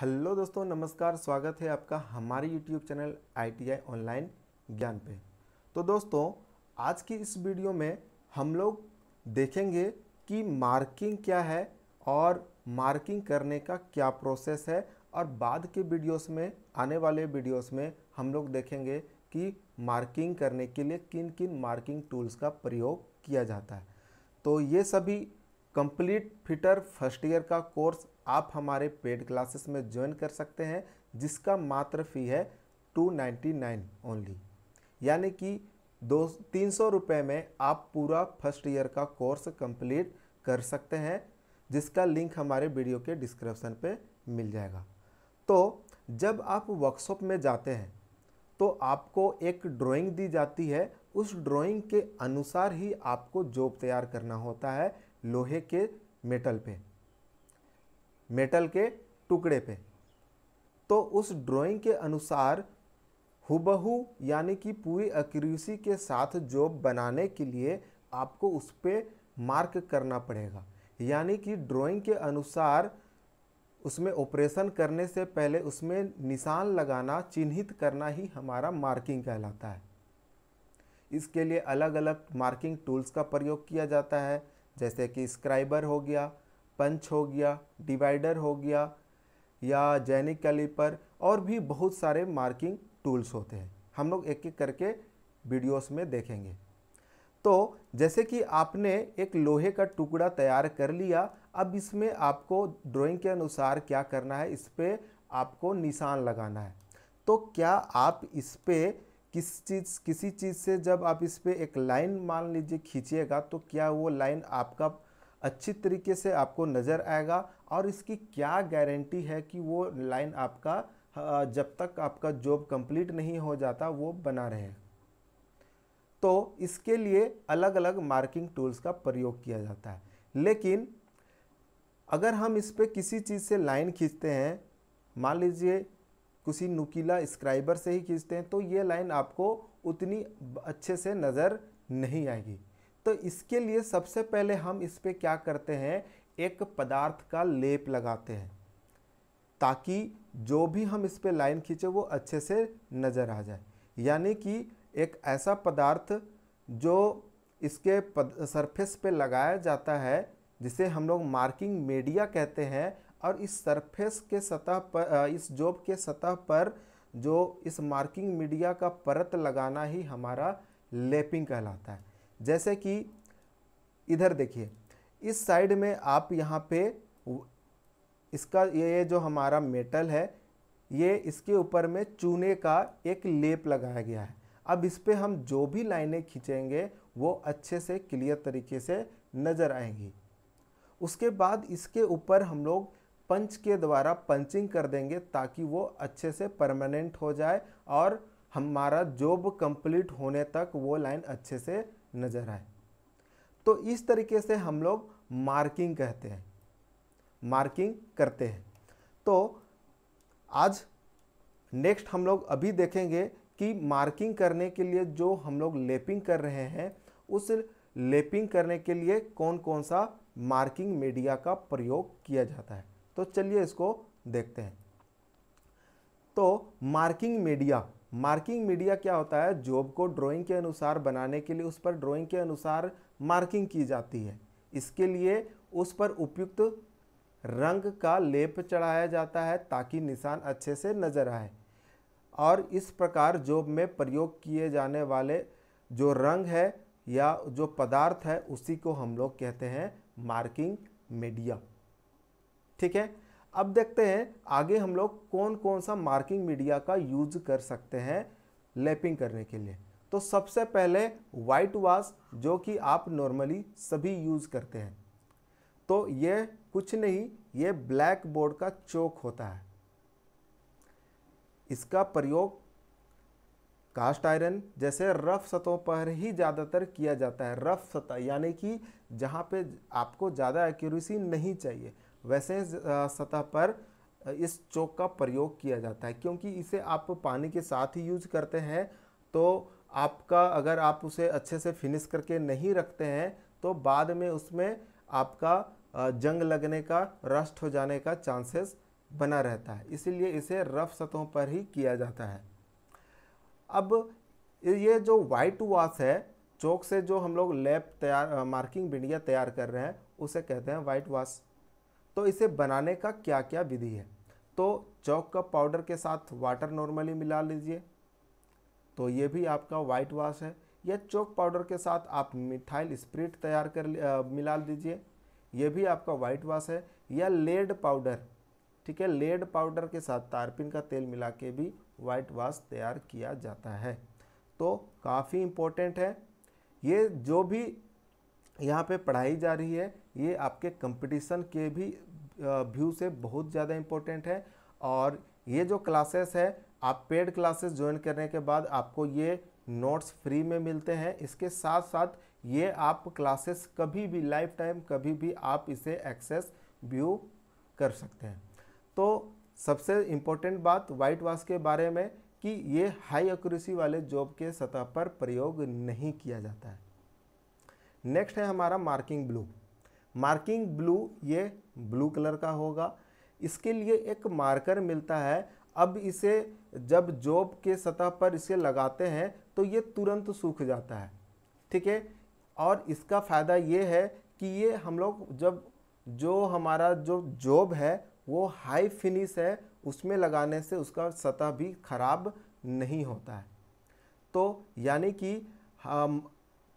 hello दोस्तों नमस्कार स्वागत है आपका हमारे यूट्यूब चैनल आईटीआई ऑनलाइन ज्ञान पे तो दोस्तों आज की इस वीडियो में हम लोग देखेंगे कि मार्किंग क्या है और मार्किंग करने का क्या प्रोसेस है और बाद के वीडियोस में आने वाले वीडियोस में हम लोग देखेंगे कि मार्किंग करने के लिए किन किन मार्किंग टूल्स का प्रयोग किया जाता है तो ये सभी कंप्लीट फिटर फर्स्ट ईयर का कोर्स आप हमारे पेड क्लासेस में ज्वाइन कर सकते हैं जिसका मात्र फ़ी है टू नाइन्टी नाइन ओनली यानी कि दो तीन सौ रुपये में आप पूरा फर्स्ट ईयर का कोर्स कंप्लीट कर सकते हैं जिसका लिंक हमारे वीडियो के डिस्क्रिप्शन पे मिल जाएगा तो जब आप वर्कशॉप में जाते हैं तो आपको एक ड्राइंग दी जाती है उस ड्राइंग के अनुसार ही आपको जॉब तैयार करना होता है लोहे के मेटल पे मेटल के टुकड़े पे तो उस ड्राइंग के अनुसार हुबहू यानी कि पूरी एक्यूरेसी के साथ जॉब बनाने के लिए आपको उस पर मार्क करना पड़ेगा यानी कि ड्राइंग के अनुसार उसमें ऑपरेशन करने से पहले उसमें निशान लगाना चिन्हित करना ही हमारा मार्किंग कहलाता है इसके लिए अलग अलग मार्किंग टूल्स का प्रयोग किया जाता है जैसे कि स्क्राइबर हो गया पंच हो गया डिवाइडर हो गया या जैनिक कैलिपर और भी बहुत सारे मार्किंग टूल्स होते हैं हम लोग एक एक करके वीडियोस में देखेंगे तो जैसे कि आपने एक लोहे का टुकड़ा तैयार कर लिया अब इसमें आपको ड्राइंग के अनुसार क्या करना है इस पर आपको निशान लगाना है तो क्या आप इस पर किस चीज़ किसी चीज़ से जब आप इस पर एक लाइन मान लीजिए खींचिएगा तो क्या वो लाइन आपका अच्छी तरीके से आपको नज़र आएगा और इसकी क्या गारंटी है कि वो लाइन आपका जब तक आपका जॉब कंप्लीट नहीं हो जाता वो बना रहे तो इसके लिए अलग अलग मार्किंग टूल्स का प्रयोग किया जाता है लेकिन अगर हम इस पर किसी चीज़ से लाइन खींचते हैं मान लीजिए किसी नुकीला स्क्राइबर से ही खींचते हैं तो ये लाइन आपको उतनी अच्छे से नज़र नहीं आएगी तो इसके लिए सबसे पहले हम इस पर क्या करते हैं एक पदार्थ का लेप लगाते हैं ताकि जो भी हम इस पर लाइन खींचे वो अच्छे से नज़र आ जाए यानी कि एक ऐसा पदार्थ जो इसके सरफेस पे लगाया जाता है जिसे हम लोग मार्किंग मीडिया कहते हैं और इस सरफेस के सतह पर इस जॉब के सतह पर जो इस मार्किंग मीडिया का परत लगाना ही हमारा लेपिंग कहलाता है जैसे कि इधर देखिए इस साइड में आप यहाँ पे इसका ये जो हमारा मेटल है ये इसके ऊपर में चूने का एक लेप लगाया गया है अब इस पर हम जो भी लाइनें खींचेंगे वो अच्छे से क्लियर तरीके से नज़र आएंगी उसके बाद इसके ऊपर हम लोग पंच के द्वारा पंचिंग कर देंगे ताकि वो अच्छे से परमानेंट हो जाए और हमारा जॉब कंप्लीट होने तक वो लाइन अच्छे से नज़र आए तो इस तरीके से हम लोग मार्किंग कहते हैं मार्किंग करते हैं तो आज नेक्स्ट हम लोग अभी देखेंगे कि मार्किंग करने के लिए जो हम लोग लेपिंग कर रहे हैं उस लेपिंग करने के लिए कौन कौन सा मार्किंग मीडिया का प्रयोग किया जाता है तो चलिए इसको देखते हैं तो मार्किंग मीडिया मार्किंग मीडिया क्या होता है जॉब को ड्राइंग के अनुसार बनाने के लिए उस पर ड्राइंग के अनुसार मार्किंग की जाती है इसके लिए उस पर उपयुक्त रंग का लेप चढ़ाया जाता है ताकि निशान अच्छे से नज़र आए और इस प्रकार जॉब में प्रयोग किए जाने वाले जो रंग है या जो पदार्थ है उसी को हम लोग कहते हैं मार्किंग मीडिया ठीक है अब देखते हैं आगे हम लोग कौन कौन सा मार्किंग मीडिया का यूज कर सकते हैं लैपिंग करने के लिए तो सबसे पहले वाइट वाश जो कि आप नॉर्मली सभी यूज़ करते हैं तो ये कुछ नहीं ये ब्लैक बोर्ड का चौक होता है इसका प्रयोग कास्ट आयरन जैसे रफ सतहों पर ही ज़्यादातर किया जाता है रफ सतह यानी कि जहाँ पे आपको ज़्यादा एक्यूरेसी नहीं चाहिए वैसे सतह पर इस चौक का प्रयोग किया जाता है क्योंकि इसे आप पानी के साथ ही यूज करते हैं तो आपका अगर आप उसे अच्छे से फिनिश करके नहीं रखते हैं तो बाद में उसमें आपका जंग लगने का रस्ट हो जाने का चांसेस बना रहता है इसीलिए इसे रफ सतहों पर ही किया जाता है अब ये जो वाइट वॉश है चौक से जो हम लोग लेप तैयार मार्किंग बिंडिया तैयार कर रहे हैं उसे कहते हैं वाइट वॉश तो इसे बनाने का क्या क्या विधि है तो चौक कप पाउडर के साथ वाटर नॉर्मली मिला लीजिए तो ये भी आपका वाइट वाश है या चौक पाउडर के साथ आप मिठाइल स्प्रिट तैयार कर आ, मिला दीजिए ये भी आपका वाइट वाश है या लेड पाउडर ठीक है लेड पाउडर के साथ तारपिन का तेल मिला के भी वाइट वाश तैयार किया जाता है तो काफ़ी इम्पोर्टेंट है ये जो भी यहाँ पे पढ़ाई जा रही है ये आपके कंपटीशन के भी व्यू से बहुत ज़्यादा इम्पोर्टेंट है और ये जो क्लासेस है आप पेड क्लासेस ज्वाइन करने के बाद आपको ये नोट्स फ्री में मिलते हैं इसके साथ साथ ये आप क्लासेस कभी भी लाइफ टाइम कभी भी आप इसे एक्सेस व्यू कर सकते हैं तो सबसे इम्पोर्टेंट बात वाइट वाश के बारे में कि ये हाई एक्यूरेसी वाले जॉब के सतह पर प्रयोग नहीं किया जाता है नेक्स्ट है हमारा मार्किंग ब्लू मार्किंग ब्लू ये ब्लू कलर का होगा इसके लिए एक मार्कर मिलता है अब इसे जब जॉब के सतह पर इसे लगाते हैं तो ये तुरंत सूख जाता है ठीक है और इसका फ़ायदा ये है कि ये हम लोग जब जो हमारा जो जॉब है वो हाई फिनिश है उसमें लगाने से उसका सतह भी ख़राब नहीं होता है तो यानी कि हम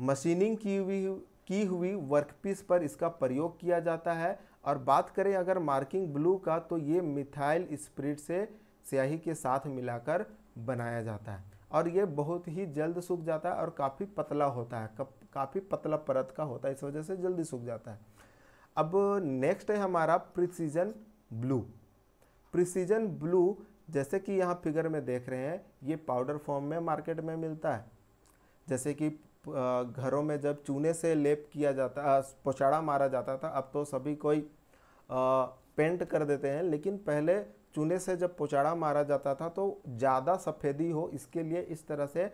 मशीनिंग की हुई की हुई वर्कपीस पर इसका प्रयोग किया जाता है और बात करें अगर मार्किंग ब्लू का तो ये मिथाइल स्प्रिट से स्याही के साथ मिलाकर बनाया जाता है और ये बहुत ही जल्द सूख जाता है और काफ़ी पतला होता है काफ़ी पतला परत का होता है इस वजह से जल्दी सूख जाता है अब नेक्स्ट है हमारा प्रिसीजन ब्लू प्रिसीजन ब्लू जैसे कि यहाँ फिगर में देख रहे हैं ये पाउडर फॉर्म में मार्केट में मिलता है जैसे कि घरों में जब चूने से लेप किया जाता पोछाड़ा मारा जाता था अब तो सभी कोई पेंट कर देते हैं लेकिन पहले चूने से जब पोछाड़ा मारा जाता था तो ज़्यादा सफ़ेदी हो इसके लिए इस तरह से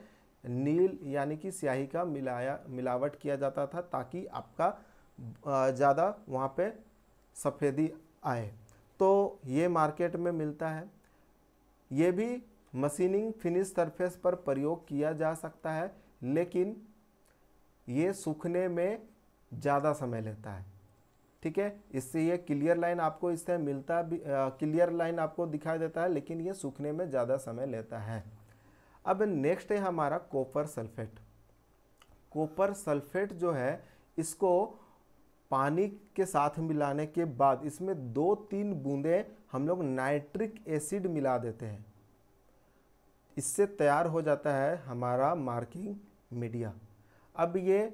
नील यानी कि स्याही का मिलाया मिलावट किया जाता था ताकि आपका ज़्यादा वहाँ पे सफ़ेदी आए तो ये मार्केट में मिलता है ये भी मशीनिंग फिनिश सरफेस पर प्रयोग किया जा सकता है लेकिन ये सूखने में ज़्यादा समय लेता है ठीक है इससे ये क्लियर लाइन आपको इससे मिलता भी क्लियर लाइन आपको दिखाई देता है लेकिन ये सूखने में ज़्यादा समय लेता है अब नेक्स्ट है हमारा कॉपर सल्फेट कॉपर सल्फेट जो है इसको पानी के साथ मिलाने के बाद इसमें दो तीन बूंदें हम लोग नाइट्रिक एसिड मिला देते हैं इससे तैयार हो जाता है हमारा मार्किंग मीडिया अब ये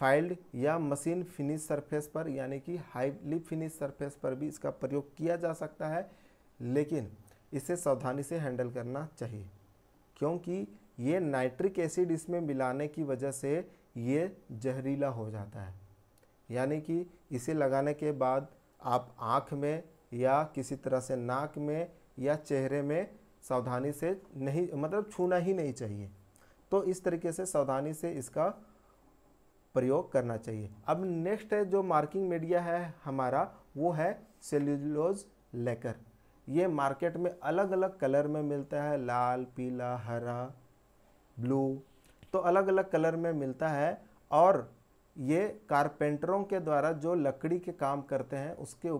फाइल्ड या मशीन फिनिश सरफेस पर यानी कि हाईली फिनिश सरफेस पर भी इसका प्रयोग किया जा सकता है लेकिन इसे सावधानी से हैंडल करना चाहिए क्योंकि ये नाइट्रिक एसिड इसमें मिलाने की वजह से ये जहरीला हो जाता है यानी कि इसे लगाने के बाद आप आँख में या किसी तरह से नाक में या चेहरे में सावधानी से नहीं मतलब छूना ही नहीं चाहिए तो इस तरीके से सावधानी से इसका प्रयोग करना चाहिए अब नेक्स्ट है जो मार्किंग मीडिया है हमारा वो है सेल्यूलोज लेकर ये मार्केट में अलग अलग कलर में मिलता है लाल पीला हरा ब्लू तो अलग अलग कलर में मिलता है और ये कारपेंटरों के द्वारा जो लकड़ी के काम करते हैं उसके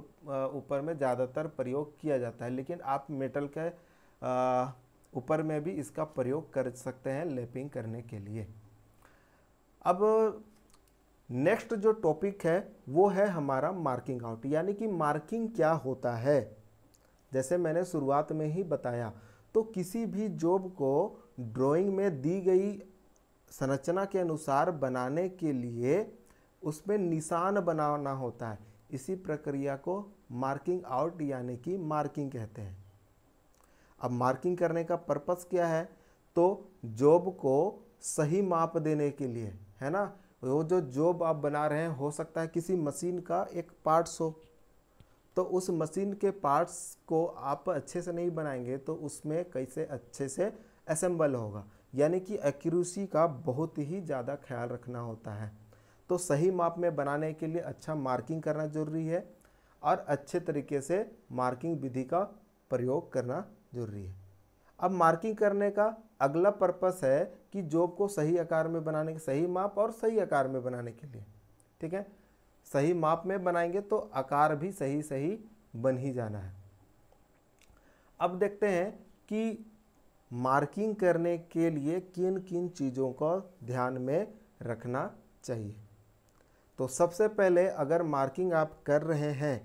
ऊपर में ज़्यादातर प्रयोग किया जाता है लेकिन आप मेटल के ऊपर में भी इसका प्रयोग कर सकते हैं लेपिंग करने के लिए अब नेक्स्ट जो टॉपिक है वो है हमारा मार्किंग आउट यानी कि मार्किंग क्या होता है जैसे मैंने शुरुआत में ही बताया तो किसी भी जॉब को ड्राइंग में दी गई संरचना के अनुसार बनाने के लिए उसमें निशान बनाना होता है इसी प्रक्रिया को मार्किंग आउट यानी कि मार्किंग कहते हैं अब मार्किंग करने का पर्पस क्या है तो जॉब को सही माप देने के लिए है ना वो जो जॉब आप बना रहे हैं हो सकता है किसी मशीन का एक पार्ट्स हो तो उस मशीन के पार्ट्स को आप अच्छे से नहीं बनाएंगे तो उसमें कैसे अच्छे से असेंबल होगा यानी कि एक्यूरेसी का बहुत ही ज़्यादा ख्याल रखना होता है तो सही माप में बनाने के लिए अच्छा मार्किंग करना ज़रूरी है और अच्छे तरीके से मार्किंग विधि का प्रयोग करना ज़रूरी है अब मार्किंग करने का अगला पर्पस है कि जॉब को सही आकार में बनाने के सही माप और सही आकार में बनाने के लिए ठीक है सही माप में बनाएंगे तो आकार भी सही सही बन ही जाना है अब देखते हैं कि मार्किंग करने के लिए किन किन चीज़ों को ध्यान में रखना चाहिए तो सबसे पहले अगर मार्किंग आप कर रहे हैं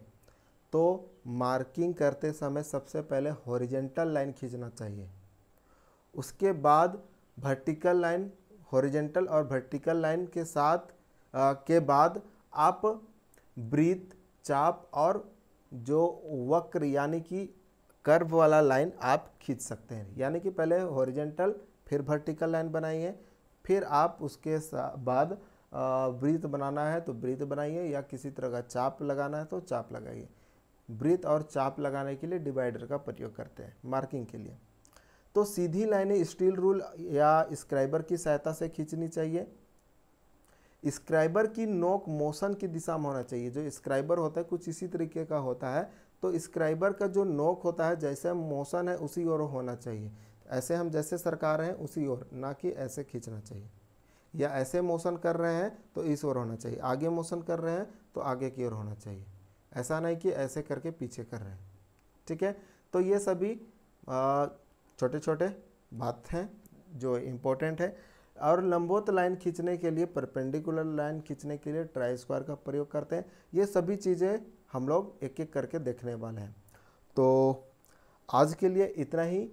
तो मार्किंग करते समय सबसे पहले हॉरिजेंटल लाइन खींचना चाहिए उसके बाद वर्टिकल लाइन हॉरिजेंटल और वर्टिकल लाइन के साथ आ, के बाद आप ब्रीथ चाप और जो वक्र यानी कि कर्व वाला लाइन आप खींच सकते हैं यानी कि पहले हॉरिजेंटल फिर वर्टिकल लाइन बनाइए फिर आप उसके बाद ब्रीथ बनाना है तो ब्रीथ बनाइए या किसी तरह का चाप लगाना है तो चाप लगाइए ब्रीथ और चाप लगाने के लिए डिवाइडर का प्रयोग करते हैं मार्किंग के लिए तो सीधी लाइनें स्टील रूल या स्क्राइबर की सहायता से खींचनी चाहिए स्क्राइबर की नोक मोशन की दिशा में होना चाहिए जो स्क्राइबर होता है कुछ इसी तरीके का होता है तो स्क्राइबर का जो नोक होता है जैसे मोशन है उसी ओर होना चाहिए ऐसे हम जैसे सरका रहे हैं उसी ओर ना कि ऐसे खींचना चाहिए या ऐसे मोशन कर रहे हैं तो इस ओर होना चाहिए आगे मोशन कर रहे हैं तो आगे की ओर होना चाहिए ऐसा नहीं कि ऐसे करके पीछे कर रहे हैं ठीक है तो ये सभी छोटे छोटे बात हैं जो इम्पोर्टेंट है और लंबोत लाइन खींचने के लिए परपेंडिकुलर लाइन खींचने के लिए ट्राई स्क्वायर का प्रयोग करते हैं ये सभी चीज़ें हम लोग एक एक करके देखने वाले हैं तो आज के लिए इतना ही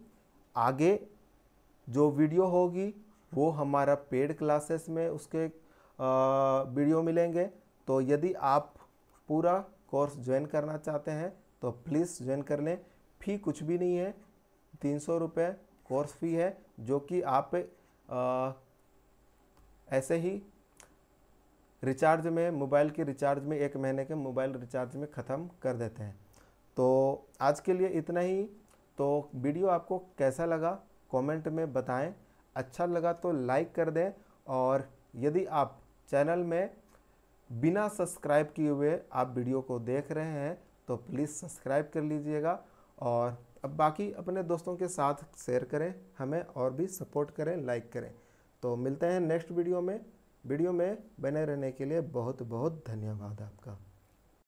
आगे जो वीडियो होगी वो हमारा पेड क्लासेस में उसके वीडियो मिलेंगे तो यदि आप पूरा कोर्स ज्वाइन करना चाहते हैं तो प्लीज़ ज्वाइन कर लें फ़ी कुछ भी नहीं है तीन सौ रुपये कोर्स फ़ी है जो कि आप आ, ऐसे ही रिचार्ज में मोबाइल के रिचार्ज में एक महीने के मोबाइल रिचार्ज में ख़त्म कर देते हैं तो आज के लिए इतना ही तो वीडियो आपको कैसा लगा कमेंट में बताएं अच्छा लगा तो लाइक कर दें और यदि आप चैनल में बिना सब्सक्राइब किए हुए आप वीडियो को देख रहे हैं तो प्लीज़ सब्सक्राइब कर लीजिएगा और अब बाकी अपने दोस्तों के साथ शेयर करें हमें और भी सपोर्ट करें लाइक करें तो मिलते हैं नेक्स्ट वीडियो में वीडियो में बने रहने के लिए बहुत बहुत धन्यवाद आपका